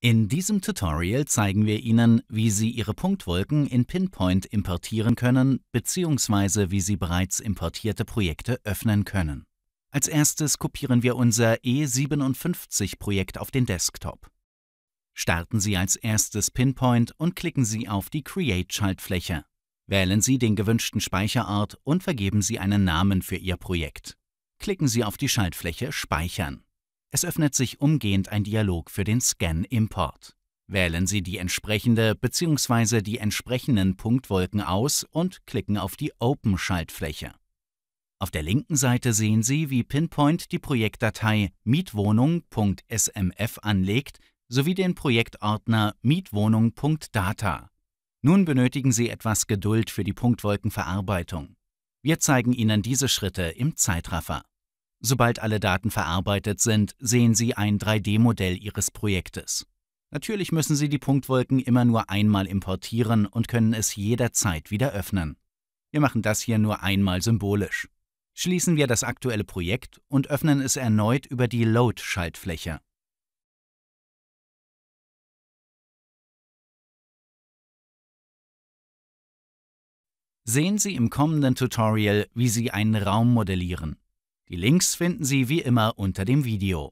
In diesem Tutorial zeigen wir Ihnen, wie Sie Ihre Punktwolken in Pinpoint importieren können bzw. wie Sie bereits importierte Projekte öffnen können. Als erstes kopieren wir unser E57-Projekt auf den Desktop. Starten Sie als erstes Pinpoint und klicken Sie auf die Create-Schaltfläche. Wählen Sie den gewünschten Speicherort und vergeben Sie einen Namen für Ihr Projekt. Klicken Sie auf die Schaltfläche Speichern. Es öffnet sich umgehend ein Dialog für den Scan-Import. Wählen Sie die entsprechende bzw. die entsprechenden Punktwolken aus und klicken auf die Open-Schaltfläche. Auf der linken Seite sehen Sie, wie Pinpoint die Projektdatei mietwohnung.smf anlegt sowie den Projektordner mietwohnung.data. Nun benötigen Sie etwas Geduld für die Punktwolkenverarbeitung. Wir zeigen Ihnen diese Schritte im Zeitraffer. Sobald alle Daten verarbeitet sind, sehen Sie ein 3D-Modell Ihres Projektes. Natürlich müssen Sie die Punktwolken immer nur einmal importieren und können es jederzeit wieder öffnen. Wir machen das hier nur einmal symbolisch. Schließen wir das aktuelle Projekt und öffnen es erneut über die Load-Schaltfläche. Sehen Sie im kommenden Tutorial, wie Sie einen Raum modellieren. Die Links finden Sie wie immer unter dem Video.